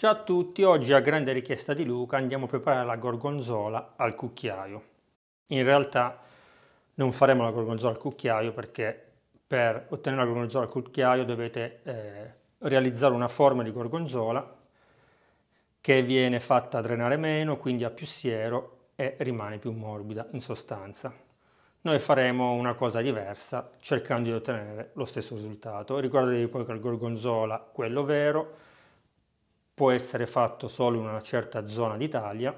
Ciao a tutti, oggi a grande richiesta di Luca andiamo a preparare la gorgonzola al cucchiaio. In realtà non faremo la gorgonzola al cucchiaio perché per ottenere la gorgonzola al cucchiaio dovete eh, realizzare una forma di gorgonzola che viene fatta drenare meno, quindi ha più siero e rimane più morbida in sostanza. Noi faremo una cosa diversa cercando di ottenere lo stesso risultato. Ricordatevi poi che il gorgonzola, quello vero, può essere fatto solo in una certa zona d'Italia,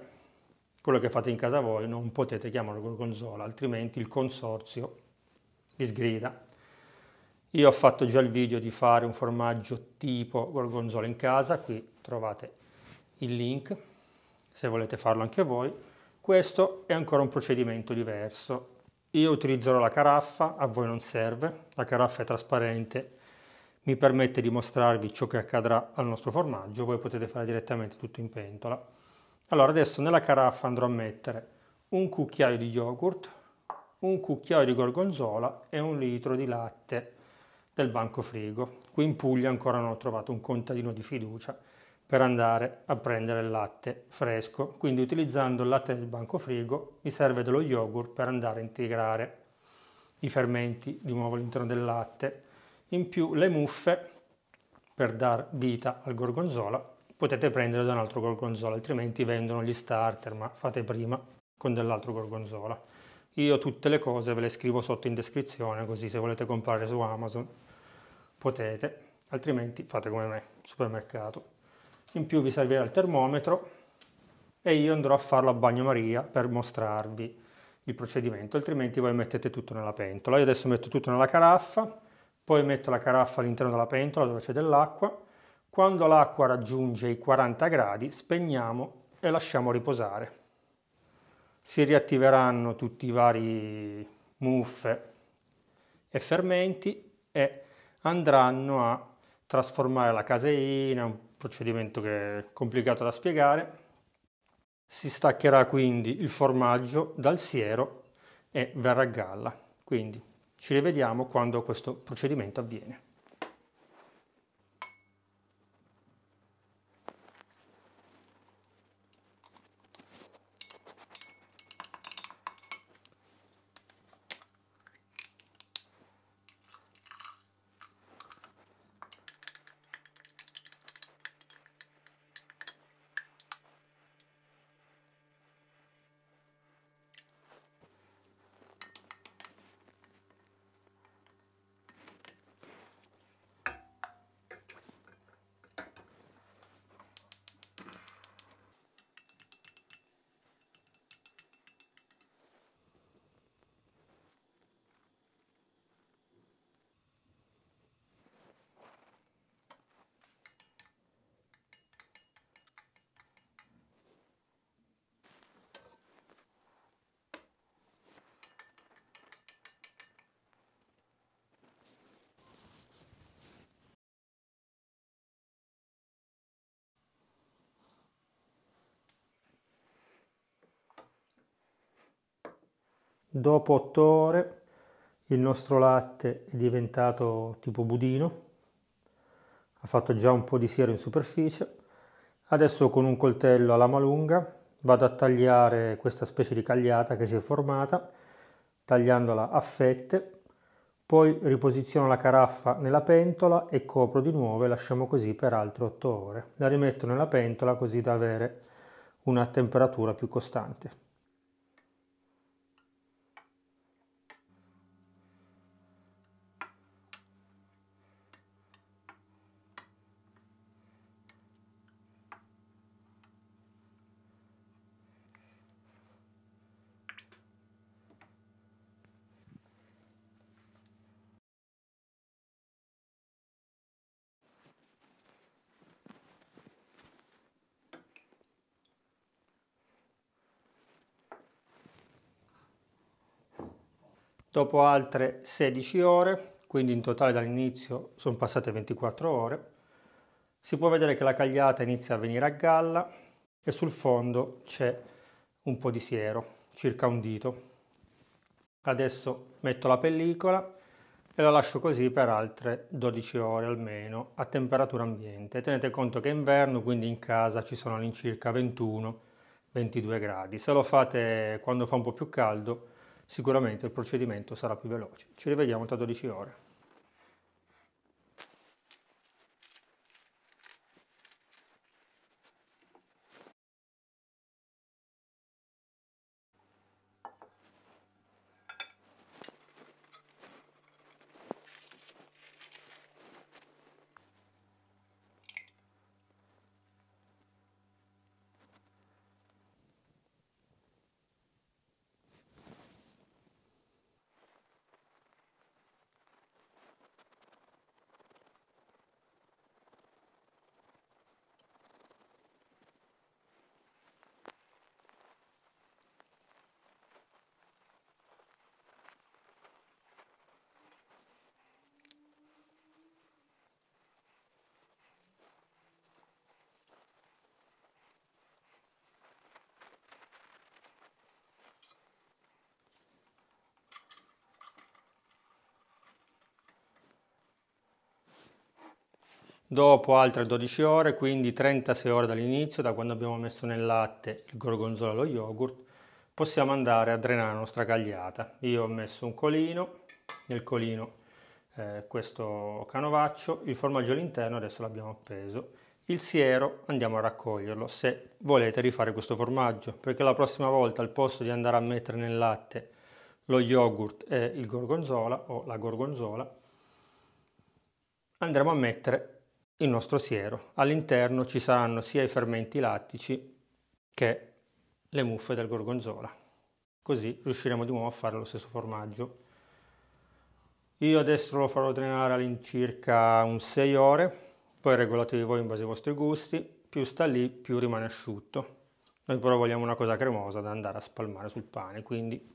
quello che fate in casa voi non potete chiamarlo gorgonzola, altrimenti il consorzio vi sgrida. Io ho fatto già il video di fare un formaggio tipo gorgonzola in casa, qui trovate il link se volete farlo anche voi. Questo è ancora un procedimento diverso. Io utilizzerò la caraffa, a voi non serve, la caraffa è trasparente mi permette di mostrarvi ciò che accadrà al nostro formaggio, voi potete fare direttamente tutto in pentola. Allora adesso nella caraffa andrò a mettere un cucchiaio di yogurt, un cucchiaio di gorgonzola e un litro di latte del banco frigo. Qui in Puglia ancora non ho trovato un contadino di fiducia per andare a prendere il latte fresco, quindi utilizzando il latte del banco frigo mi serve dello yogurt per andare a integrare i fermenti di nuovo all'interno del latte in più le muffe, per dar vita al gorgonzola, potete prendere da un altro gorgonzola, altrimenti vendono gli starter, ma fate prima con dell'altro gorgonzola. Io tutte le cose ve le scrivo sotto in descrizione, così se volete comprare su Amazon potete, altrimenti fate come me, supermercato. In più vi servirà il termometro e io andrò a farlo a bagnomaria per mostrarvi il procedimento, altrimenti voi mettete tutto nella pentola. Io adesso metto tutto nella caraffa, poi metto la caraffa all'interno della pentola dove c'è dell'acqua, quando l'acqua raggiunge i 40 gradi spegniamo e lasciamo riposare. Si riattiveranno tutti i vari muffe e fermenti e andranno a trasformare la caseina, un procedimento che è complicato da spiegare. Si staccherà quindi il formaggio dal siero e verrà a galla. Quindi ci rivediamo quando questo procedimento avviene. Dopo 8 ore il nostro latte è diventato tipo budino, ha fatto già un po' di siero in superficie. Adesso con un coltello a lama lunga vado a tagliare questa specie di cagliata che si è formata, tagliandola a fette, poi riposiziono la caraffa nella pentola e copro di nuovo e lasciamo così per altre 8 ore. La rimetto nella pentola così da avere una temperatura più costante. Dopo altre 16 ore, quindi in totale dall'inizio sono passate 24 ore, si può vedere che la cagliata inizia a venire a galla e sul fondo c'è un po' di siero, circa un dito. Adesso metto la pellicola e la lascio così per altre 12 ore almeno a temperatura ambiente. Tenete conto che è inverno, quindi in casa ci sono all'incirca 21-22 gradi. Se lo fate quando fa un po' più caldo sicuramente il procedimento sarà più veloce. Ci rivediamo tra 12 ore. Dopo altre 12 ore, quindi 36 ore dall'inizio, da quando abbiamo messo nel latte il gorgonzola e lo yogurt, possiamo andare a drenare la nostra cagliata. Io ho messo un colino, nel colino eh, questo canovaccio, il formaggio all'interno adesso l'abbiamo appeso. Il siero andiamo a raccoglierlo se volete rifare questo formaggio, perché la prossima volta al posto di andare a mettere nel latte lo yogurt e il gorgonzola o la gorgonzola, andremo a mettere il nostro siero. All'interno ci saranno sia i fermenti lattici che le muffe del gorgonzola. Così riusciremo di nuovo a fare lo stesso formaggio. Io adesso lo farò drenare all'incirca un 6 ore, poi regolatevi voi in base ai vostri gusti, più sta lì più rimane asciutto. Noi però vogliamo una cosa cremosa da andare a spalmare sul pane, quindi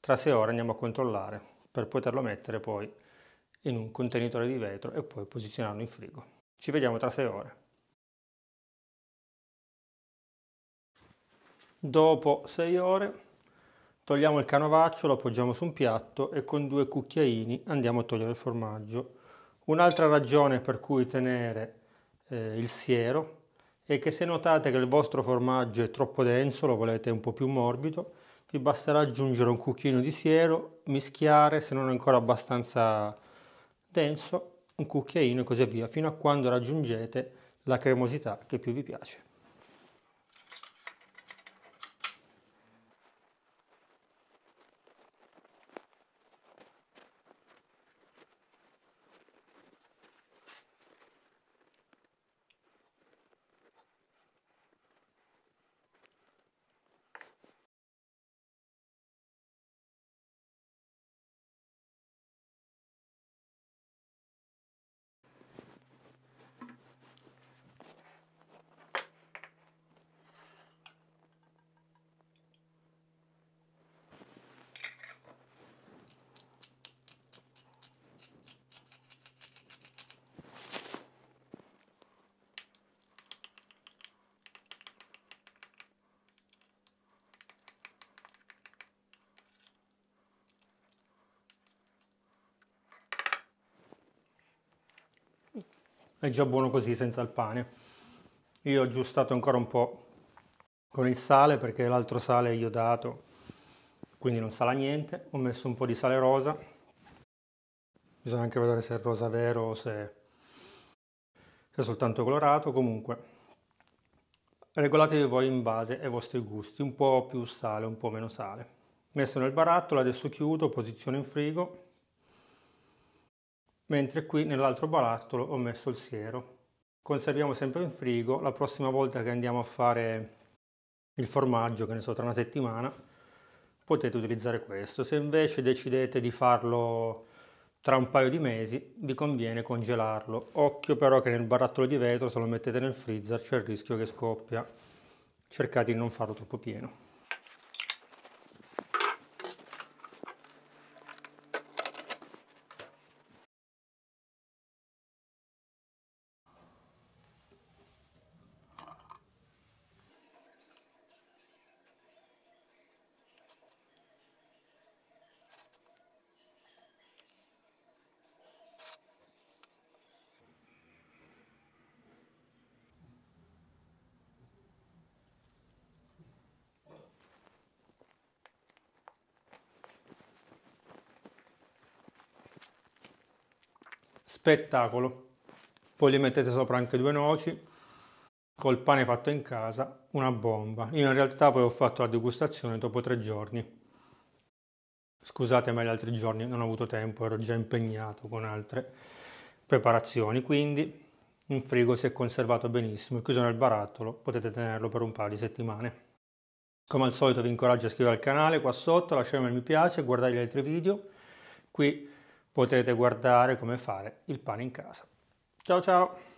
tra 6 ore andiamo a controllare per poterlo mettere poi in un contenitore di vetro e poi posizionarlo in frigo. Ci vediamo tra sei ore. Dopo sei ore togliamo il canovaccio, lo appoggiamo su un piatto e con due cucchiaini andiamo a togliere il formaggio. Un'altra ragione per cui tenere eh, il siero è che se notate che il vostro formaggio è troppo denso, lo volete un po' più morbido, vi basterà aggiungere un cucchiaino di siero, mischiare se non è ancora abbastanza denso un cucchiaino e così via, fino a quando raggiungete la cremosità che più vi piace. è già buono così senza il pane. Io ho aggiustato ancora un po' con il sale perché l'altro sale gli ho dato, quindi non sala niente. Ho messo un po' di sale rosa, bisogna anche vedere se è rosa vero o se è soltanto colorato. Comunque, regolatevi voi in base ai vostri gusti, un po' più sale, un po' meno sale. Messo nel barattolo, adesso chiudo, posiziono in frigo mentre qui nell'altro barattolo ho messo il siero. Conserviamo sempre in frigo, la prossima volta che andiamo a fare il formaggio, che ne so, tra una settimana, potete utilizzare questo. Se invece decidete di farlo tra un paio di mesi, vi conviene congelarlo. Occhio però che nel barattolo di vetro, se lo mettete nel freezer, c'è il rischio che scoppia. Cercate di non farlo troppo pieno. spettacolo. Poi gli mettete sopra anche due noci, col pane fatto in casa, una bomba. Io in realtà poi ho fatto la degustazione dopo tre giorni. Scusate, ma gli altri giorni non ho avuto tempo, ero già impegnato con altre preparazioni, quindi in frigo si è conservato benissimo, è chiuso nel barattolo, potete tenerlo per un paio di settimane. Come al solito vi incoraggio a iscrivervi al canale qua sotto, lasciarmi il mi piace, guardare gli altri video. Qui potete guardare come fare il pane in casa. Ciao ciao!